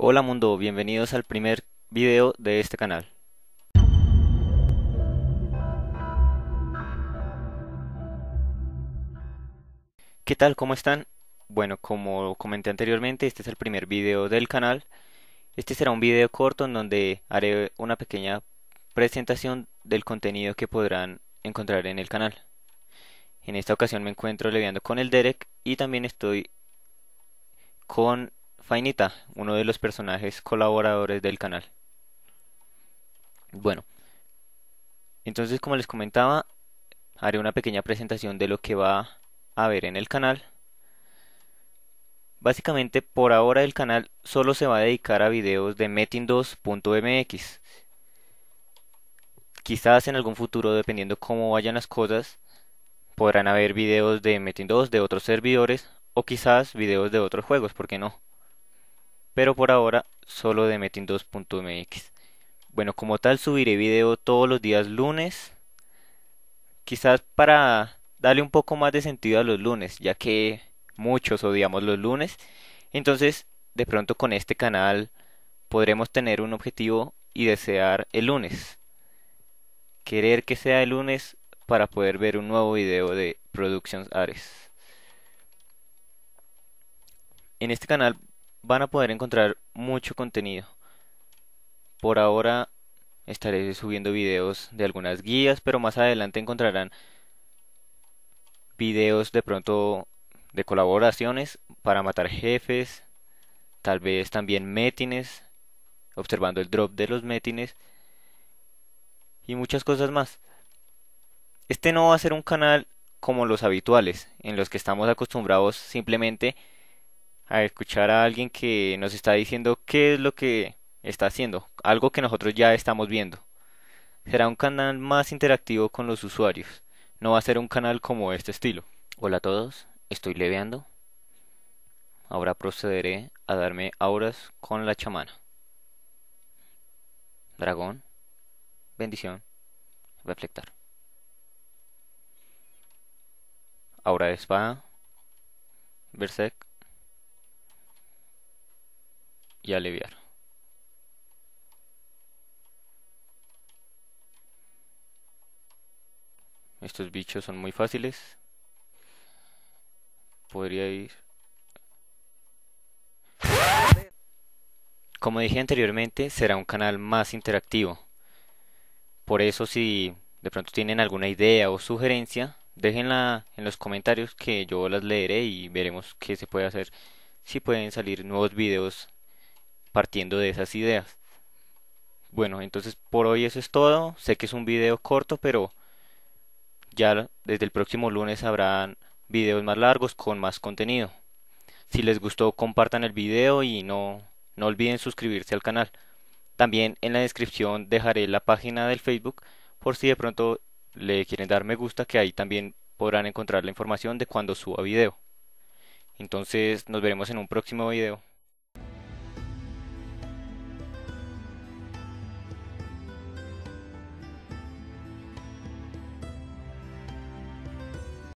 Hola mundo, bienvenidos al primer video de este canal. ¿Qué tal? ¿Cómo están? Bueno, como comenté anteriormente, este es el primer video del canal. Este será un video corto en donde haré una pequeña presentación del contenido que podrán encontrar en el canal. En esta ocasión me encuentro leviando con el Derek y también estoy con Fainita, uno de los personajes colaboradores del canal. Bueno, entonces como les comentaba, haré una pequeña presentación de lo que va a haber en el canal. Básicamente por ahora el canal solo se va a dedicar a videos de metin2.mx. Quizás en algún futuro, dependiendo cómo vayan las cosas, podrán haber videos de Metin2, de otros servidores, o quizás videos de otros juegos, ¿por qué no? pero por ahora solo de metin2.mx. Bueno, como tal subiré video todos los días lunes, quizás para darle un poco más de sentido a los lunes, ya que muchos odiamos los lunes. Entonces, de pronto con este canal podremos tener un objetivo y desear el lunes. Querer que sea el lunes para poder ver un nuevo video de Productions Ares. En este canal van a poder encontrar mucho contenido. Por ahora estaré subiendo videos de algunas guías, pero más adelante encontrarán videos de pronto de colaboraciones para matar jefes, tal vez también metines, observando el drop de los metines y muchas cosas más. Este no va a ser un canal como los habituales, en los que estamos acostumbrados simplemente a escuchar a alguien que nos está diciendo qué es lo que está haciendo, algo que nosotros ya estamos viendo. Será un canal más interactivo con los usuarios, no va a ser un canal como este estilo. Hola a todos, estoy leveando. Ahora procederé a darme auras con la chamana. Dragón, bendición, reflectar. Aura de espada, Berserk, aliviar. Estos bichos son muy fáciles. Podría ir... Como dije anteriormente, será un canal más interactivo. Por eso si de pronto tienen alguna idea o sugerencia, déjenla en los comentarios que yo las leeré y veremos qué se puede hacer si pueden salir nuevos videos partiendo de esas ideas. Bueno, entonces por hoy eso es todo. Sé que es un video corto, pero ya desde el próximo lunes habrán videos más largos con más contenido. Si les gustó, compartan el video y no, no olviden suscribirse al canal. También en la descripción dejaré la página del Facebook por si de pronto le quieren dar me gusta, que ahí también podrán encontrar la información de cuando suba video. Entonces nos veremos en un próximo video.